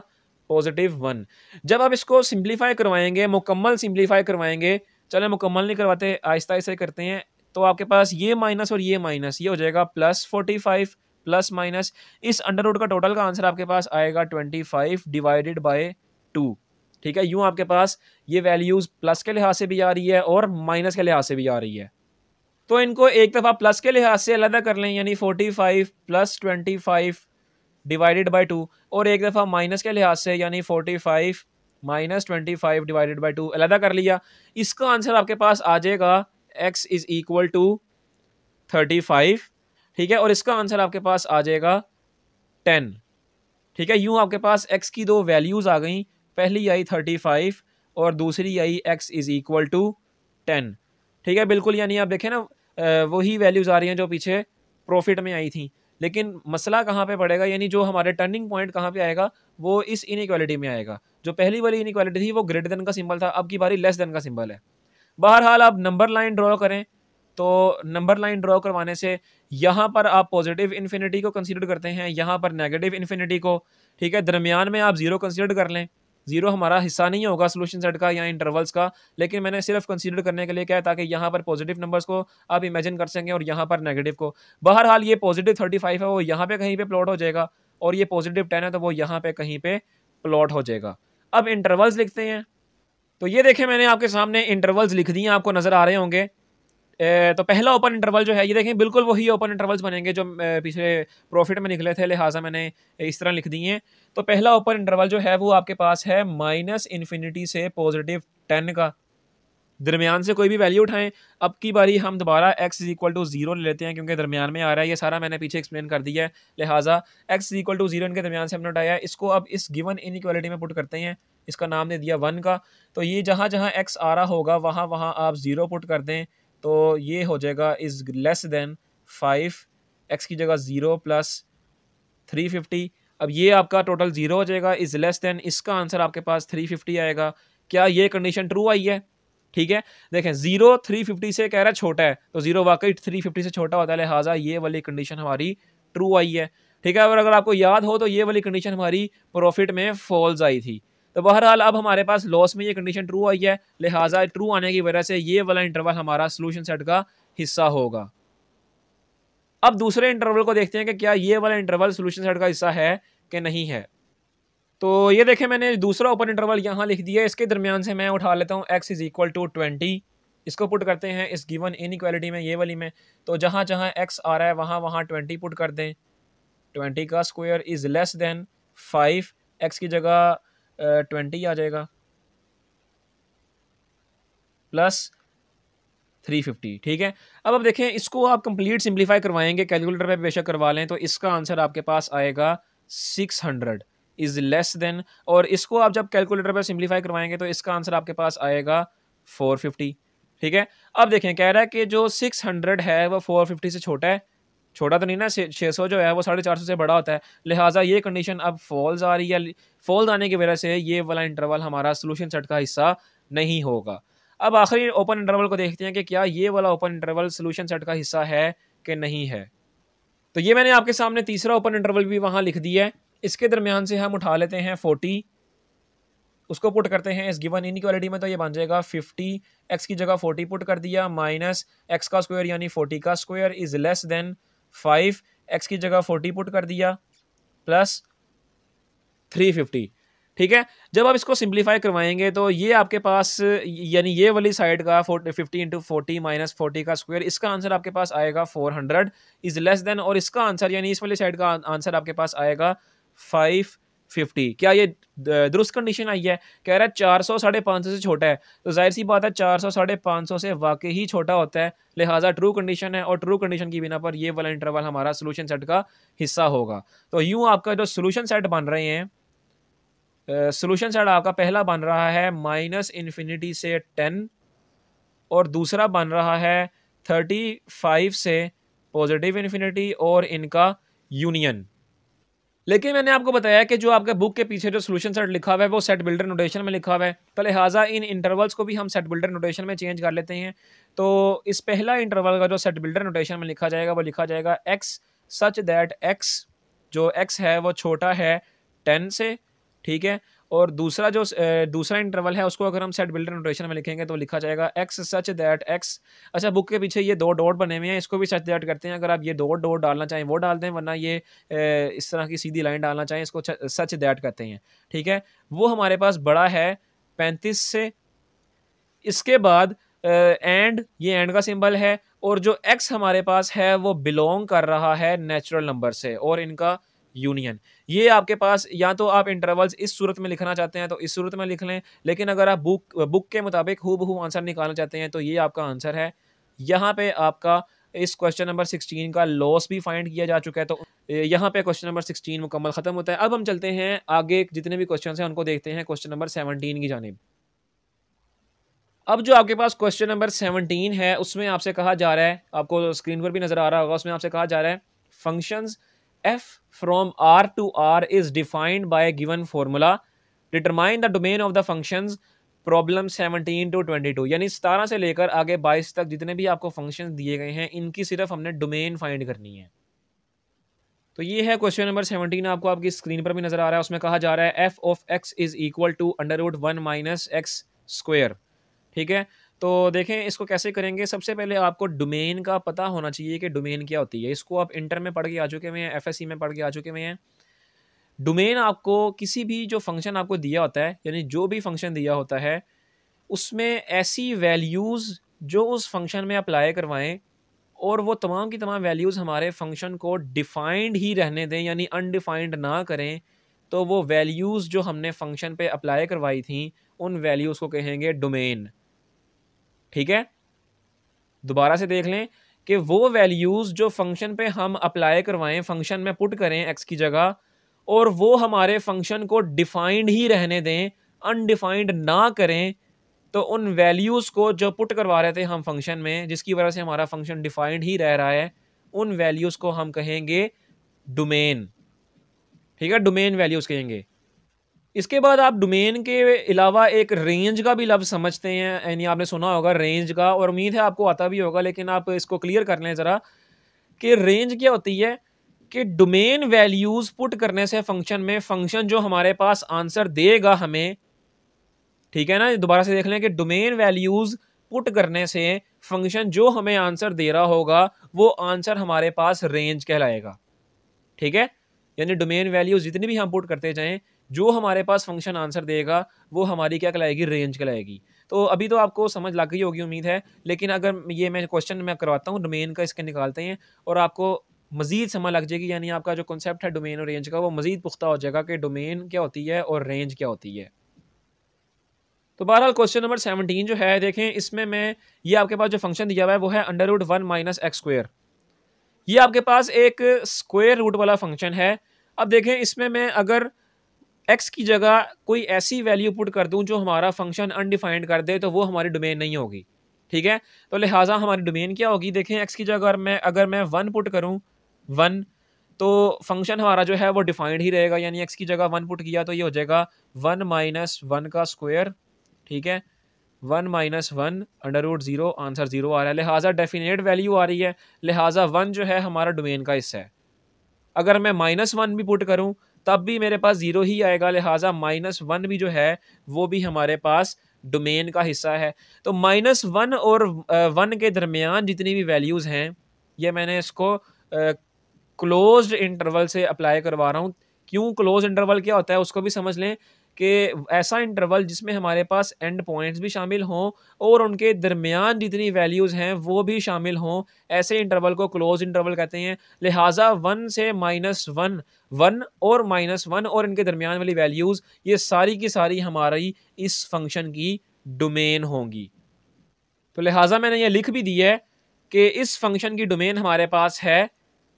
पॉजिटिव वन जब आप इसको सिंप्लीफाई करवाएंगे मुकम्मल सिंप्लीफाई करवाएंगे चले मुकम्मल नहीं करवाते आहिस्ता आहिस्ता करते हैं तो आपके पास ये माइनस और ये माइनस ये हो जाएगा plus forty five plus minus इस अंडर रूट का टोटल का आंसर आपके पास आएगा twenty five divided by two ठीक है यूं आपके पास ये वैल्यूज़ प्लस के लिहाज से भी आ रही है और माइनस के लिहाज से भी आ रही है तो इनको एक दफ़ा प्लस के लिहाज से अलग कर लें यानी forty five plus twenty five divided by two और एक दफ़ा माइनस के लिहाज से यानी forty five minus twenty five divided by two अलहदा कर लिया इसका आंसर आपके पास आ जाएगा x is equal to thirty five ठीक है और इसका आंसर आपके पास आ जाएगा टेन ठीक है यूँ आपके पास एक्स की दो वैल्यूज़ आ गई पहली आई थर्टी फाइव और दूसरी आई x is equal to ten ठीक है बिल्कुल यानी आप देखें ना वही वैल्यूज़ आ रही हैं जो पीछे प्रॉफिट में आई थी लेकिन मसला कहाँ पे पड़ेगा यानी जो हमारे टर्निंग पॉइंट कहाँ पे आएगा वो इस इनक्वालिटी में आएगा जो पहली वाली इनक्वालिटी थी वो ग्रेटर देन का सिंबल था अब की बारी लेस देन का सिंबल है बहरहाल आप नंबर लाइन ड्रॉ करें तो नंबर लाइन ड्रॉ करवाने से यहाँ पर आप पॉजिटिव इन्फिनिटी को कंसिडर करते हैं यहाँ पर नेगेटिव इन्फिनिटी को ठीक है दरमियान में आप ज़ीरो कंसिडर कर लें ज़ीरो हमारा हिस्सा नहीं होगा सोल्यूशन सेट का या इंटरवल्स का लेकिन मैंने सिर्फ कंसीडर करने के लिए कहा ताकि यहाँ पर पॉजिटिव नंबर्स को आप इमेजिन कर सकें और यहाँ पर नेगेटिव को बहरहाल ये पॉजिटिव थर्टी फाइव है वो यहाँ पर कहीं पर प्लॉट हो जाएगा और ये पॉजिटिव टेन है तो वो यहाँ पर कहीं पर प्लॉट हो जाएगा अब इंटरवल्स लिखते हैं तो ये देखें मैंने आपके सामने इंटरवल्स लिख दिए आपको नज़र आ रहे होंगे तो पहला ओपन इंटरवल जो है ये देखें बिल्कुल वही ओपन इंटरवल्स बनेंगे जो पिछले प्रॉफिट में निकले थे लिहाजा मैंने इस तरह लिख दिए हैं तो पहला ओपन इंटरवल जो है वो आपके पास है माइनस इन्फिनिटी से पॉजिटिव टेन का दरमियान से कोई भी वैल्यू उठाएं अब की बारी हम दोबारा x is equal to zero ले लेते हैं क्योंकि दरमियान में आ रहा है ये सारा मैंने पीछे एक्सप्लेन कर दिया है लिहाजा x is equal to zero इनके दरमियान से हमने उठाया इसको अब इस गिवन इन इक्वालिटी में पुट करते हैं इसका नाम दे दिया वन का तो ये जहाँ जहाँ एक्स आ रहा होगा वहाँ वहाँ आप ज़ीरो पुट कर दें तो ये हो जाएगा is less than five x की जगह ज़ीरो प्लस थ्री फिफ्टी अब ये आपका टोटल ज़ीरो हो जाएगा इज़ लेस देन इसका आंसर आपके पास थ्री फिफ्टी आएगा क्या ये कंडीशन ट्रू आई है ठीक है देखें जीरो थ्री फिफ्टी से कह रहा है छोटा है तो जीरो वाकई थ्री फिफ्टी से छोटा होता है लिहाजा ये वाली कंडीशन हमारी ट्रू आई है ठीक है और अगर आपको याद हो तो ये वाली कंडीशन हमारी प्रॉफिट में फॉल्स आई थी तो बहरहाल अब हमारे पास लॉस में ये कंडीशन ट्रू आई है लिहाजा ट्रू आने की वजह से ये वाला इंटरवल हमारा सोल्यूशन सेट का हिस्सा होगा अब दूसरे इंटरवल को देखते हैं कि क्या ये वाला इंटरवल सोल्यूशन सेट का हिस्सा है कि नहीं है तो ये देखें मैंने दूसरा ओपन इंटरवल यहाँ लिख दिया इसके दरमियान से मैं उठा लेता हूँ x is equal to twenty इसको पुट करते हैं इस गिवन इन इक्वालिटी में ये वाली में तो जहाँ जहाँ एक्स आ रहा है वहाँ वहाँ ट्वेंटी पुट कर दें ट्वेंटी का square is less than five x की जगह ट्वेंटी आ जाएगा प्लस थ्री फिफ्टी ठीक है अब अब देखें इसको आप कंप्लीट सिंप्लीफाई करवाएंगे कैलकुलेटर पे बेशक करवा लें तो इसका आंसर आपके पास आएगा six hundred is less than और इसको आप जब कैलकुलेटर पे सिंप्लीफाई करवाएंगे तो इसका आंसर आपके पास आएगा फोर फिफ्टी ठीक है अब देखें कह रहा है कि जो सिक्स हंड्रेड है वह फोर फिफ्टी से छोटा है छोटा तो नहीं ना छः सौ जो है वो साढ़े चार सौ से बड़ा होता है लिहाजा ये कंडीशन अब फॉल्स आ रही है फॉल्स आने की वजह से ये वाला इंटरवल हमारा सोल्यूशन सेट का हिस्सा नहीं होगा अब आखिरी ओपन इंटरवल को देखते हैं कि क्या ये वाला ओपन इंटरवल सोल्यूशन सेट का हिस्सा है कि नहीं है तो ये मैंने आपके सामने तीसरा ओपन इंटरवल भी वहाँ लिख दिया है इसके दरमियान से हम उठा लेते हैं फोर्टी उसको पुट करते हैं इस गिवन इनक्वालिटी में तो ये बन जाएगा फिफ्टी एक्स की जगह फोर्टी पुट कर दिया माइनस एक्स का स्क्वायर यानी फोर्टी का square is less than five x की जगह फोर्टी पुट कर दिया प्लस थ्री फिफ्टी ठीक है जब आप इसको सिंप्लीफाई करवाएंगे तो ये आपके पास यानी ये वाली साइड का fifty into forty minus forty का स्क्वायर इसका आंसर आपके पास आएगा four hundred is less than और इसका आंसर यानी इस वाली साइड का आंसर आपके पास आएगा फाइव फिफ्टी क्या ये दुरुस्त कंडीशन आई है कह रहा है चार सौ साढ़े पाँच सौ से छोटा है तो जाहिर सी बात है चार सौ साढ़े पाँच सौ से वाकई ही छोटा होता है लिहाजा ट्रू कंडीशन है और ट्रू कंडीशन की बिना पर ये वाला इंटरवल हमारा सोल्यूशन सेट का हिस्सा होगा तो यूँ आपका जो सोल्यूशन सेट बन रहे हैं सोल्यूशन सेट आपका पहला बन रहा है माइनस इन्फिनिटी से टेन और दूसरा बन रहा है थर्टी फाइव से पॉजिटिव इन्फिनिटी और इनका यूनियन लेकिन मैंने आपको बताया कि जो आपके बुक के पीछे जो सोल्यूशन सेट लिखा हुआ है वो सेट बिल्डर नोटेशन में लिखा हुआ है तो लिहाजा इन इंटरवल्स को भी हम सेट बिल्डर नोटेशन में चेंज कर लेते हैं तो इस पहला इंटरवल का जो सेट बिल्डर नोटेशन में लिखा जाएगा वो लिखा जाएगा एक्स सच दैट एक्स जो एक्स है वो छोटा है टेन से ठीक है और दूसरा जो दूसरा इंटरवल है उसको अगर हम सेट बिल्डर नोटेशन में लिखेंगे तो लिखा जाएगा एक्स सच दैट एक्स अच्छा बुक के पीछे ये दो डॉट बने हुए हैं इसको भी सच दैट करते हैं अगर आप ये दो डॉट डालना चाहें वो डालते हैं वरना ये इस तरह की सीधी लाइन डालना चाहें इसको सच दैट करते हैं ठीक है वो हमारे पास बड़ा है पैंतीस से इसके बाद एंड ये एंड का सिंबल है और जो एक्स हमारे पास है वो बिलोंग कर रहा है नेचुरल नंबर से और इनका यूनियन ये आपके पास या तो आप इंटरवल्स इस सूरत में लिखना चाहते हैं तो इस सूरत में लिख लें लेकिन अगर आप बुक बुक के मुताबिक हु बहू आंसर निकालना चाहते हैं तो ये आपका आंसर है यहाँ पे आपका इस क्वेश्चन नंबर सिक्सटीन का लॉस भी फाइंड किया जा चुका है तो यहाँ पे क्वेश्चन नंबर सिक्सटीन मुकम्मल ख़त्म होता है अब हम चलते हैं आगे जितने भी क्वेश्चन हैं उनको देखते हैं क्वेश्चन नंबर सेवनटीन की जानब अब जो आपके पास क्वेश्चन नंबर सेवनटीन है उसमें आपसे कहा जा रहा है आपको स्क्रीन पर भी नज़र आ रहा होगा उसमें आपसे कहा जा रहा है functions f from r to r is defined by a given formula determine the domain of the functions problem 17 to 22 यानी सतारह से लेकर आगे 22 तक जितने भी आपको फंक्शन दिए गए हैं इनकी सिर्फ हमने डोमेन फाइंड करनी है तो ये है क्वेश्चन नंबर 17 आपको आपकी स्क्रीन पर भी नजर आ रहा है उसमें कहा जा रहा है f of x is equal to under root one minus x square ठीक है तो देखें इसको कैसे करेंगे सबसे पहले आपको डोमेन का पता होना चाहिए कि डोमेन क्या होती है इसको आप इंटर में पढ़ के आ चुके हुए हैं एफ में पढ़ के आ चुके हुए हैं डोमेन आपको किसी भी जो फंक्शन आपको दिया होता है यानी जो भी फंक्शन दिया होता है उसमें ऐसी वैल्यूज़ जो उस फंक्शन में अप्लाई करवाएं और वो तमाम की तमाम वैल्यूज़ हमारे फंक्शन को डिफाइंड ही रहने दें यानी अनडिफाइंड ना करें तो वो वैल्यूज़ जो हमने फंक्शन पे अप्लाई करवाई थी उन वैल्यूज़ को कहेंगे डोमेन ठीक है दोबारा से देख लें कि वो वैल्यूज़ जो फंक्शन पे हम अप्लाई करवाएं फंक्शन में पुट करें एक्स की जगह और वो हमारे फंक्शन को डिफाइंड ही रहने दें अनडिफाइंड ना करें तो उन वैल्यूज़ को जो पुट करवा रहे थे हम फंक्शन में जिसकी वजह से हमारा फंक्शन डिफाइंड ही रह रहा है उन वैल्यूज़ को हम कहेंगे डोमेन ठीक है डोमेन वैल्यूज़ कहेंगे इसके बाद आप डोमेन के अलावा एक रेंज का भी लफ्ज़ समझते हैं यानी आपने सुना होगा रेंज का और उम्मीद है आपको आता भी होगा लेकिन आप इसको क्लियर कर लें ज़रा कि रेंज क्या होती है कि डोमेन वैल्यूज़ पुट करने से फंक्शन में फंक्शन जो हमारे पास आंसर देगा हमें ठीक है ना दोबारा से देख लें कि डोमेन वैल्यूज़ पुट करने से फंक्शन जो हमें आंसर दे रहा होगा वो आंसर हमारे पास रेंज कहलाएगा ठीक है यानी डोमेन वैल्यूज़ जितनी भी हम पुट करते जाएँ जो हमारे पास फंक्शन आंसर देगा वो हमारी क्या कहलाएगी रेंज कहलाएगी तो अभी तो आपको समझ लग गई होगी उम्मीद है लेकिन अगर ये मैं क्वेश्चन मैं करवाता हूँ डोमेन का इसके निकालते हैं और आपको मज़ीद समझ लग जाएगी यानी आपका जो कॉन्सेप्ट है डोमेन और रेंज का वो मज़ीद पुख्ता हो जाएगा कि डोमेन क्या होती है और रेंज क्या होती है तो बहरहाल क्वेश्चन नंबर सेवनटीन जो है देखें इसमें मैं ये आपके पास जो फंक्शन दिया हुआ है वो है under root one minus x square ये आपके पास एक स्क्वेयर रूट वाला फंक्शन है अब देखें इसमें मैं अगर एक्स की जगह कोई ऐसी वैल्यू पुट कर दूँ जो हमारा फंक्शन अनडिफाइंड कर दे तो वो हमारी डोमेन नहीं होगी ठीक है तो लिहाजा हमारी डोमेन क्या होगी देखें एक्स की जगह मैं अगर मैं वन पुट करूँ वन तो फंक्शन हमारा जो है वो डिफाइंड ही रहेगा यानी एक्स की जगह वन पुट किया तो ये हो जाएगा वन माइनस वन का स्क्वायर ठीक है one minus one under root zero answer zero आ रहा है लिहाजा डेफिनेट वैल्यू आ रही है लिहाजा वन जो है हमारा डोमेन का हिस्सा है अगर मैं माइनस वन भी पुट करूँ तब भी मेरे पास ज़ीरो ही आएगा लिहाजा माइनस वन भी जो है वो भी हमारे पास डोमेन का हिस्सा है तो माइनस वन और वन के दरमियान जितनी भी वैल्यूज़ हैं ये मैंने इसको क्लोज इंटरवल से अप्लाई करवा रहा हूँ क्यों क्लोज इंटरवल क्या होता है उसको भी समझ लें कि ऐसा इंटरवल जिसमें हमारे पास एंड पॉइंट्स भी शामिल हों और उनके दरमियान जितनी वैल्यूज़ हैं वो भी शामिल हों ऐसे इंटरवल को क्लोज इंटरवल कहते हैं लिहाजा वन से माइनस वन वन और माइनस वन और इनके दरमियान वाली वैल्यूज़ ये सारी की सारी हमारी इस फंक्शन की डोमेन होंगी तो लिहाजा मैंने ये लिख भी दिया है कि इस फंक्शन की डोमेन हमारे पास है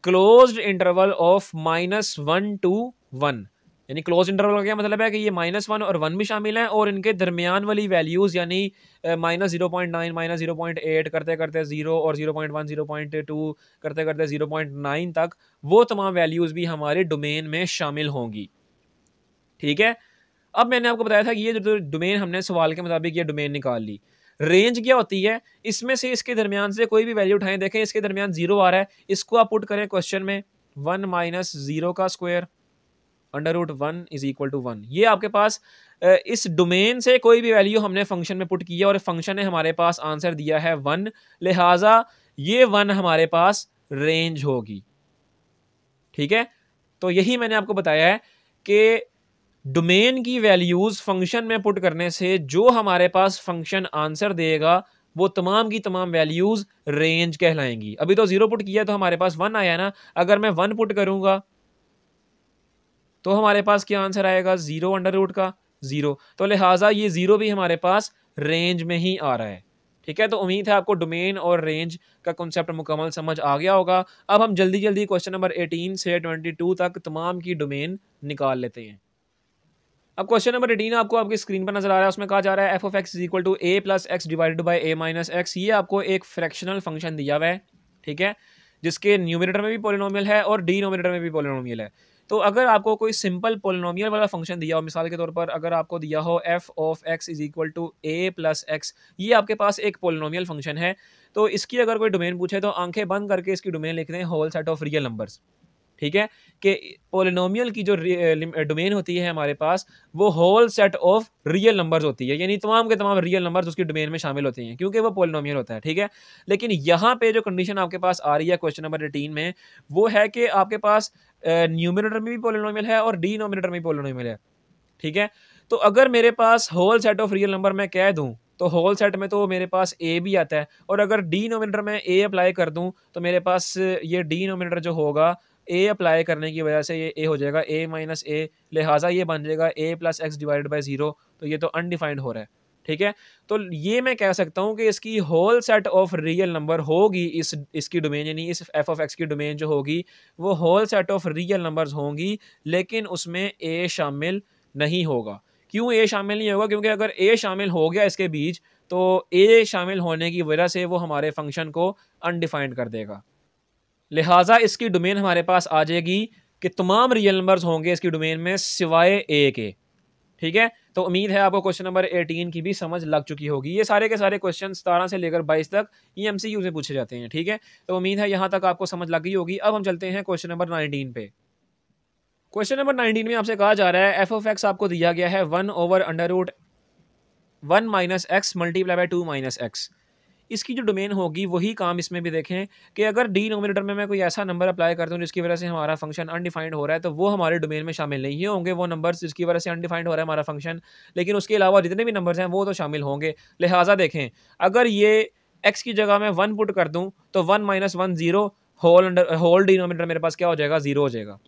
closed interval of minus one to one यानी क्लोज इंटरवल का क्या मतलब है कि ये माइनस वन और वन भी शामिल हैं और इनके दरमियान वाली वैल्यूज़ यानी minus zero point nine minus zero point eight करते करते ज़ीरो और zero point one zero point two करते करते जीरो पॉइंट नाइन तक वो तमाम वैल्यूज़ भी हमारे डोमेन में शामिल होंगी ठीक है अब मैंने आपको बताया था कि ये जो डोमेन हमने सवाल के मुताबिक ये डोमेन निकाल ली रेंज क्या होती है इसमें से इसके दरमियान से कोई भी वैल्यू उठाएं देखें इसके दरमियान जीरो आ रहा है इसको आप पुट करें क्वेश्चन में वन माइनस जीरो का square under root one is equal to one ये आपके पास इस डोमेन से कोई भी वैल्यू हमने फंक्शन में पुट किया और फंक्शन ने हमारे पास आंसर दिया है वन लिहाजा ये वन हमारे पास रेंज होगी ठीक है तो यही मैंने आपको बताया है कि डोमेन की वैल्यूज़ फंक्शन में पुट करने से जो हमारे पास फंक्शन आंसर देगा वो तमाम की तमाम वैल्यूज़ रेंज कहलाएंगी अभी तो ज़ीरो पुट किया तो हमारे पास वन आया ना अगर मैं वन पुट करूँगा तो हमारे पास क्या आंसर आएगा ज़ीरो अंडर रूट का ज़ीरो तो लिहाजा ये ज़ीरो भी हमारे पास रेंज में ही आ रहा है ठीक है तो उम्मीद है आपको डोमेन और रेंज का कॉन्सेप्ट मुकम्मल समझ आ गया होगा अब हम जल्दी जल्दी क्वेश्चन नंबर 18 से 22 तक तमाम की डोमेन निकाल लेते हैं अब क्वेश्चन नंबर एटीन आपको आपकी स्क्रीन पर नजर आ रहा है उसमें कहा जा रहा है f of x is equal to a plus x divided by a minus x ये आपको एक फ्रैक्शनल फंक्शन दिया हुआ है ठीक है जिसके न्यूमिनेटर में भी पोलिनोमियल है और डी नोमिनेटर में भी पोलिनोमियल है तो अगर आपको कोई सिंपल पोलिनोमियल वाला फंक्शन दिया हो मिसाल के तौर पर अगर आपको दिया हो f of x is equal to a plus x ये आपके पास एक पोलिनोमियल फंक्शन है तो इसकी अगर कोई डोमेन पूछे तो आंखें बंद करके इसकी डोमेन लिख दें whole set of real numbers ठीक है कि पोलिनोमियल की जो डोमेन होती है हमारे पास वो whole set of real numbers होती है यानी तमाम के तमाम रियल नंबर्स उसकी डोमेन में शामिल होते हैं क्योंकि वो पोलिनोमियल होता है ठीक है लेकिन यहाँ पे जो कंडीशन आपके पास आ रही है क्वेश्चन नंबर एटीन में वो है कि आपके पास न्यूमिनेटर में भी पोलिनोमियल है और डी में भी पोलिनोमियल है ठीक है तो अगर मेरे पास whole set of real number मैं कह दूँ तो होल सेट में तो मेरे पास ए भी आता है और अगर डी नोमिनेटर में ए अप्लाई कर दूं तो मेरे पास ये डी नोमिनेटर जो होगा ए अप्लाई करने की वजह से ये ए हो जाएगा ए माइनस ए लिहाजा ये बन जाएगा a plus x divide by zero तो ये तो अनडिफाइंड हो रहा है ठीक है तो ये मैं कह सकता हूँ कि इसकी whole set of real number होगी इस इसकी डोमेन यानी इस एफ ऑफ एक्स की डोमेन जो होगी वो whole set of real numbers होंगी लेकिन उसमें ए शामिल नहीं होगा क्यों ए शामिल नहीं होगा क्योंकि अगर ए शामिल हो गया इसके बीच तो ए शामिल होने की वजह से वो हमारे फंक्शन को अनडिफाइंड कर देगा लिहाजा इसकी डोमेन हमारे पास आ जाएगी कि तमाम रियल नंबर्स होंगे इसकी डोमेन में सिवाय ए के ठीक है तो उम्मीद है आपको क्वेश्चन नंबर एटीन की भी समझ लग चुकी होगी ये सारे के सारे क्वेश्चन सतारह से लेकर बाईस तक ई एम में पूछे जाते हैं ठीक है तो उम्मीद है यहाँ तक आपको समझ लग गई होगी अब हम चलते हैं क्वेश्चन नंबर नाइनटीन पे क्वेश्चन नंबर नाइनटीन में आपसे कहा जा रहा है एफ ऑफ एक्स आपको दिया गया है one over under root one minus x multiply by two minus x इसकी जो डोमेन होगी वही काम इसमें भी देखें कि अगर डी नोमिनेटर में मैं कोई ऐसा नंबर अप्लाई करता हूँ जिसकी वजह से हमारा फंक्शन अनडिफाइंड हो रहा है तो वो हमारे डोमेन में शामिल नहीं होंगे वो नंबर्स जिसकी वजह से अनडिफाइंड हो रहा है हमारा फंक्शन लेकिन उसके अलावा जितने भी नंबर्स हैं वो तो शामिल होंगे लिहाजा देखें अगर ये एक्स की जगह मैं वन पुट कर दूँ तो one minus one zero whole under whole denominator मेरे पास क्या हो जाएगा ज़ीरो हो जाएगा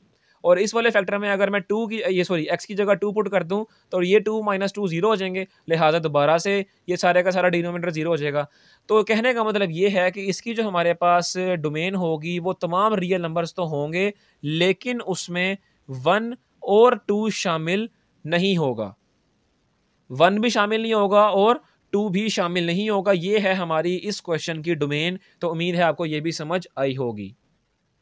और इस वाले फैक्टर में अगर मैं टू की ये सॉरी एक्स की जगह टू पुट कर दूँ तो ये टू माइनस टू ज़ीरो हो जाएंगे लिहाजा दोबारा से ये सारे का सारा डिनोमीटर ज़ीरो हो जाएगा तो कहने का मतलब ये है कि इसकी जो हमारे पास डोमेन होगी वो तमाम रियल नंबर्स तो होंगे लेकिन उसमें वन और टू शामिल नहीं होगा वन भी शामिल नहीं होगा और टू भी शामिल नहीं होगा ये है हमारी इस क्वेश्चन की डोमेन तो उम्मीद है आपको ये भी समझ आई होगी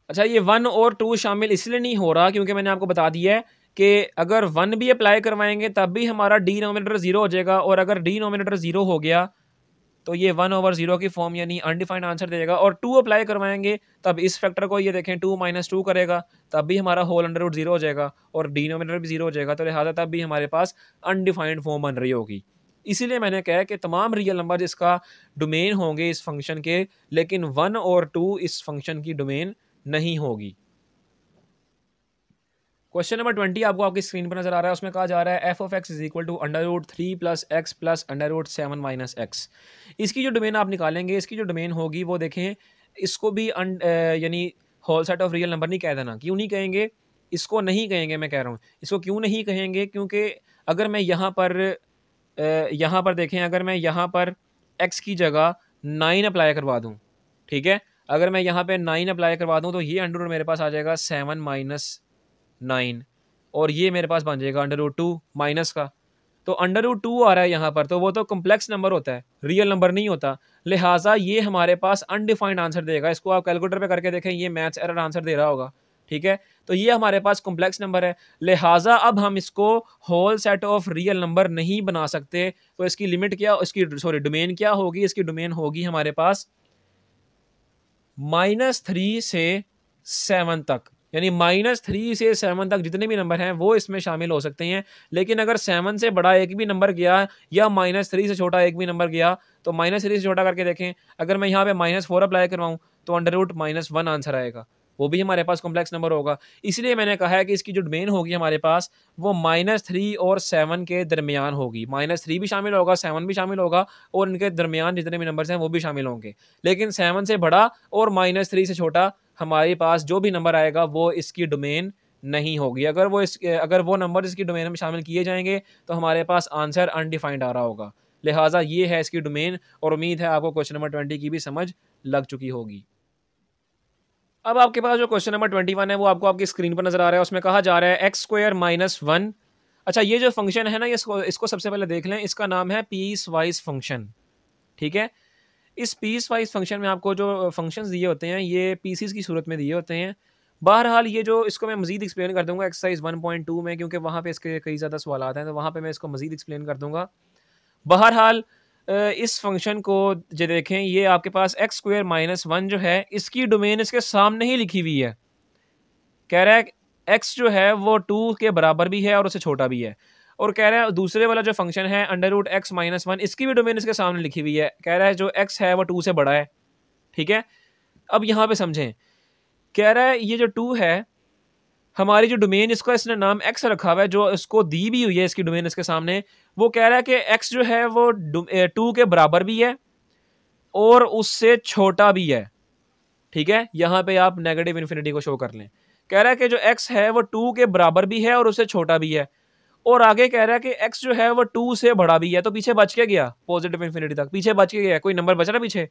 अच्छा ये वन और टू शामिल इसलिए नहीं हो रहा क्योंकि मैंने आपको बता दिया है कि अगर वन भी अप्लाई करवाएंगे तब भी हमारा डी नोमिनेटर ज़ीरो हो जाएगा और अगर डी नोमिनेटर ज़ीरो हो गया तो ये वन ओवर ज़ीरो की फॉर्म यानी अनडिफाइंड आंसर देगा और टू अप्लाई करवाएंगे तब इस फैक्टर को ये देखें टू माइनस टू करेगा तब भी हमारा होल अंडर रूट ज़ीरो हो जाएगा और डी नोमिनेटर भी ज़ीरो हो जाएगा तो लिहाजा तब भी हमारे पास अनडिफाइंड फॉर्म बन रही होगी इसीलिए मैंने कहा कि तमाम रियल नंबर इसका डोमेन होंगे इस फंक्शन के लेकिन वन और टू इस फंक्शन की डोमेन नहीं होगी क्वेश्चन नंबर ट्वेंटी आपको आपकी स्क्रीन पर नजर आ रहा है उसमें कहा जा रहा है f of x is equal to under root three plus x plus under root seven minus x इसकी जो डोमेन आप निकालेंगे इसकी जो डोमेन होगी वो देखें इसको भी यानी whole set of real number नहीं कह देना क्यों नहीं कहेंगे इसको नहीं कहेंगे मैं कह रहा हूँ इसको क्यों नहीं कहेंगे क्योंकि अगर मैं यहाँ पर यहाँ पर देखें अगर मैं यहाँ पर एक्स की जगह नाइन अप्लाई करवा दूँ ठीक है अगर मैं यहाँ पे नाइन अप्लाई करवा दूँ तो ये अंडर रूट मेरे पास आ जाएगा सेवन माइनस नाइन और ये मेरे पास बन जाएगा अंडर रूट टू माइनस का तो अंडर रूट टू आ रहा है यहाँ पर तो वो तो कम्प्लेक्स नंबर होता है रियल नंबर नहीं होता लिहाजा ये हमारे पास अनडिफाइंड आंसर देगा इसको आप कैलकुलेटर पर करके देखें ये मैथ्स एरर आंसर दे रहा होगा ठीक है तो ये हमारे पास कॉम्प्लेक्स नंबर है लिहाजा अब हम इसको whole set of real number नहीं बना सकते तो इसकी लिमिट क्या इसकी सॉरी डोमेन क्या होगी इसकी डोमेन होगी हमारे पास माइनस थ्री से सेवन तक यानी माइनस थ्री से सेवन तक जितने भी नंबर हैं वो इसमें शामिल हो सकते हैं लेकिन अगर सेवन से बड़ा एक भी नंबर गया या माइनस थ्री से छोटा एक भी नंबर गया तो माइनस थ्री से छोटा करके देखें अगर मैं यहाँ पे माइनस फोर अप्लाई करवाऊँ तो under root minus one answer आएगा वो भी हमारे पास कॉम्प्लेक्स नंबर होगा इसलिए मैंने कहा है कि इसकी जो डोमेन होगी हमारे पास वो माइनस थ्री और सेवन के दरमियान होगी माइनस थ्री भी शामिल होगा सेवन भी शामिल होगा और इनके दरमियान जितने भी नंबर्स हैं वो भी शामिल होंगे लेकिन सेवन से बड़ा और माइनस थ्री से छोटा हमारे पास जो भी नंबर आएगा वो इसकी डोमेन नहीं होगी अगर वो इस अगर वो नंबर इसकी डोमेन में शामिल किए जाएंगे तो हमारे पास आंसर अनडिफाइंड आ रहा होगा लिहाजा ये है इसकी डोमेन और उम्मीद है आपको क्वेश्चन नंबर ट्वेंटी की भी समझ लग चुकी होगी अब आपके पास जो क्वेश्चन नंबर ट्वेंटी वन है वो आपको आपकी स्क्रीन पर नजर आ रहा है उसमें कहा जा रहा है एक्स स्क्वायर माइनस वन अच्छा ये जो फंक्शन है ना ये इसको, सबसे पहले देख लें इसका नाम है पीस वाइज फंक्शन ठीक है इस पीस वाइज फंक्शन में आपको जो फंक्शंस दिए होते हैं ये पीसीस की सूरत में दिए होते हैं बहरहाल ये जो इसको मैं मजीद एक्सप्लेन कर दूंगा एक्सरसाइज टू में क्योंकि वहाँ पे इसके कई ज़्यादा सवाल आते हैं तो वहाँ पे मैं इसको मजीद एक्सप्लेन कर दूंगा बहरहाल इस फंक्शन को जो देखें ये आपके पास एक्स स्क्वेयर माइनस वन जो है इसकी डोमेन इसके सामने ही लिखी हुई है कह रहा है एक्स जो है वो टू के बराबर भी है और उससे छोटा भी है और कह रहा है दूसरे वाला जो फंक्शन है under root x minus one इसकी भी डोमेन इसके सामने लिखी हुई है कह रहा है जो एक्स है वो टू से बड़ा है ठीक है अब यहाँ पे समझें कह रहा है ये जो टू है हमारी जो डोमेन इसका इसने नाम एक्स रखा हुआ है जो इसको दी भी हुई है इसकी डोमेन इसके सामने वो कह रहा है कि एक्स जो है वो टू के बराबर भी है और उससे छोटा भी है ठीक है यहाँ पे आप नेगेटिव इन्फिनिटी को शो कर लें कह रहा है कि जो एक्स है वो टू के बराबर भी है और उससे छोटा भी है और आगे कह रहा है कि एक्स जो है वो टू से बड़ा भी है तो पीछे बच के गया पॉजिटिव इन्फिनिटी तक पीछे बच के गया कोई नंबर बच रहा पीछे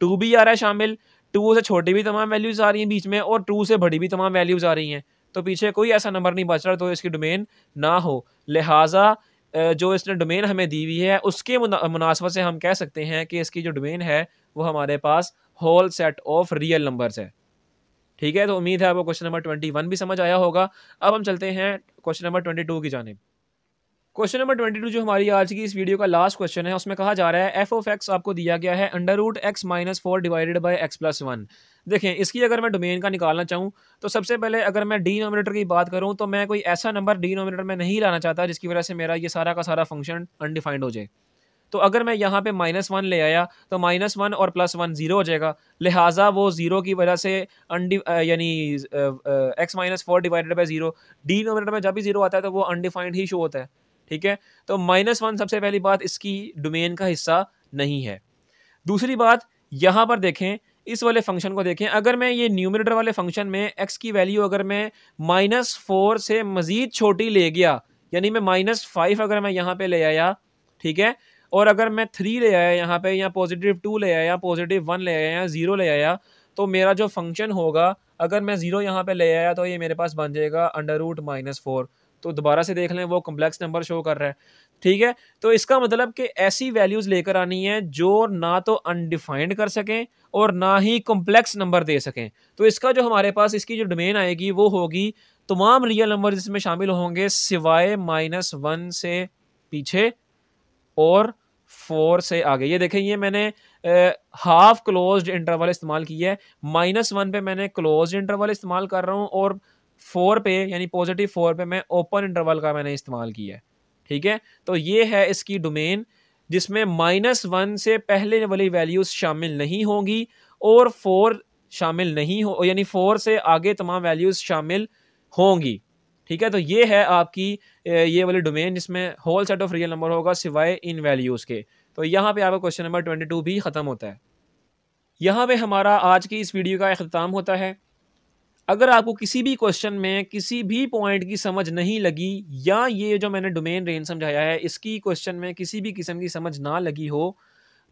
टू भी आ रहा है शामिल टू से छोटी भी तमाम वैल्यूज़ आ रही हैं बीच में और टू से बड़ी भी तमाम वैल्यूज़ आ रही हैं तो पीछे कोई ऐसा नंबर नहीं बच रहा तो इसकी डोमेन ना हो लिहाजा जो इसने डोमेन हमें दी हुई है उसके मुनासबत से हम कह सकते हैं कि इसकी जो डोमेन है वो हमारे पास whole set of real numbers है ठीक है तो उम्मीद है आपको क्वेश्चन नंबर ट्वेंटी वन भी समझ आया होगा अब हम चलते हैं क्वेश्चन नंबर ट्वेंटी टू की जानब क्वेश्चन नंबर ट्वेंटी टू जो हमारी आज की इस वीडियो का लास्ट क्वेश्चन है उसमें कहा जा रहा है एफ ऑफ एक्स आपको दिया गया है under root x minus four divided by x plus one देखें इसकी अगर मैं डोमेन का निकालना चाहूँ तो सबसे पहले अगर मैं डी नोमिनेटर की बात करूँ तो मैं कोई ऐसा नंबर डी नोमिनेटर में नहीं लाना चाहता जिसकी वजह से मेरा ये सारा का सारा फंक्शन अनडिफाइंड हो जाए तो अगर मैं यहाँ पे माइनस वन ले आया तो माइनस वन और प्लस वन ज़ीरो हो जाएगा लिहाजा वो ज़ीरो की वजह से अनडि यानी x minus four divided by zero denominator में जब भी ज़ीरो आता है तो वो अनडिफाइंड ही शो होता है ठीक है तो माइनस वन सबसे पहली बात इसकी डोमेन का हिस्सा नहीं है दूसरी बात यहाँ पर देखें इस वाले फंक्शन को देखें अगर मैं ये न्यूमिनेटर वाले फंक्शन में एक्स की वैल्यू अगर मैं माइनस फोर से मज़ीद छोटी ले गया यानी मैं माइनस फाइव अगर मैं यहाँ पे ले आया ठीक है और अगर मैं थ्री ले आया यहाँ पे या पॉजिटिव टू ले आया पॉजिटिव वन ले आया या ज़ीरो ले आया तो मेरा जो फंक्शन होगा अगर मैं ज़ीरो यहाँ पर ले आया तो ये मेरे पास बन जाएगा अंडर रूट माइनस फोर तो दोबारा से देख लें वो कम्प्लेक्स नंबर शो कर रहा है ठीक है तो इसका मतलब कि ऐसी वैल्यूज़ लेकर आनी है जो ना तो अनडिफाइंड कर सकें और ना ही कम्प्लेक्स नंबर दे सकें तो इसका जो हमारे पास इसकी जो डोमेन आएगी वो होगी तमाम रियल नंबर इसमें शामिल होंगे सिवाय माइनस वन से पीछे और फोर से आगे ये देखें ये मैंने हाफ क्लोज्ड इंटरवल इस्तेमाल किया है माइनस वन पे मैंने क्लोज्ड इंटरवल इस्तेमाल कर रहा हूँ और फोर पे यानी पॉजिटिव फोर पे मैं ओपन इंटरवल का मैंने इस्तेमाल किया है ठीक है तो ये है इसकी डोमेन जिसमें माइनस वन से पहले वाली वैल्यूज़ शामिल नहीं होंगी और फोर शामिल नहीं हो यानी फोर से आगे तमाम वैल्यूज़ शामिल होंगी ठीक है तो ये है आपकी ये वाली डोमेन जिसमें whole set of real number होगा सिवाय इन वैल्यूज़ के तो यहाँ पे आपका क्वेश्चन नंबर ट्वेंटी टू भी ख़त्म होता है यहाँ पे हमारा आज की इस वीडियो का अख्ताम होता है अगर आपको किसी भी क्वेश्चन में किसी भी पॉइंट की समझ नहीं लगी या ये जो मैंने डोमेन रेंज समझाया है इसकी क्वेश्चन में किसी भी किस्म की समझ ना लगी हो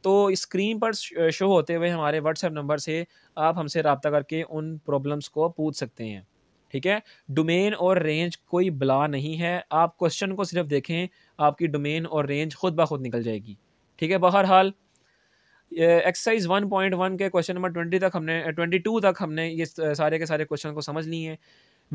तो स्क्रीन पर शो होते हुए हमारे व्हाट्सएप नंबर से आप हमसे रबता करके उन प्रॉब्लम्स को पूछ सकते हैं ठीक है डोमेन और रेंज कोई बला नहीं है आप क्वेश्चन को सिर्फ देखें आपकी डोमेन और रेंज खुद ब खुद निकल जाएगी ठीक है बहरहाल एक्सरसाइज वन पॉइंट वन के क्वेश्चन नंबर ट्वेंटी तक हमने ट्वेंटी टू तक हमने ये सारे के सारे क्वेश्चन को समझ लिए हैं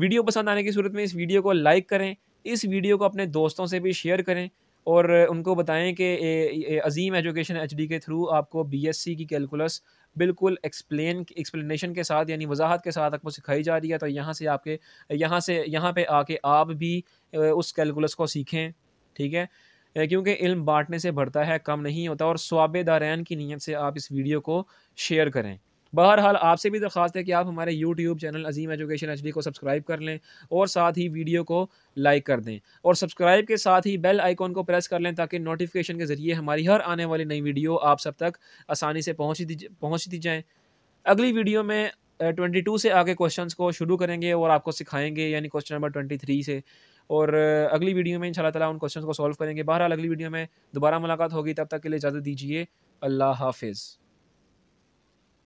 वीडियो पसंद आने की सूरत में इस वीडियो को लाइक करें इस वीडियो को अपने दोस्तों से भी शेयर करें और उनको बताएं कि अजीम एजुकेशन एच के थ्रू आपको बीएससी की कैलकुलस बिल्कुल एक्सप्लेन एक्सप्लेनेशन के साथ यानी वजाहत के साथ आपको सिखाई जा रही है तो यहाँ से आपके यहाँ से यहाँ पे आके आप भी उस कैलकुलस को सीखें ठीक है क्योंकि इल्म बांटने से बढ़ता है कम नहीं होता और स्वाब दारैन की नीयत से आप इस वीडियो को शेयर करें बहरहाल आपसे भी दरख्वास्त है कि आप हमारे YouTube channel Azeem Education H को सब्सक्राइब कर लें और साथ ही वीडियो को लाइक कर दें और सब्सक्राइब के साथ ही बेल आइकॉन को प्रेस कर लें ताकि नोटिफिकेशन के ज़रिए हमारी हर आने वाली नई वीडियो आप सब तक आसानी से पहुँच दी जाएँ अगली वीडियो में ट्वेंटी टू से आगे क्वेश्चंस को शुरू करेंगे और आपको सिखाएंगे यानी क्वेश्चन नंबर ट्वेंटी थ्री से और अगली वीडियो में इंशाल्लाह ताला उन क्वेश्चंस को सॉल्व करेंगे बहरहाल अगली वीडियो में दोबारा मुलाकात होगी तब तक के लिए इजाज़त दीजिए अल्लाह हाफिज़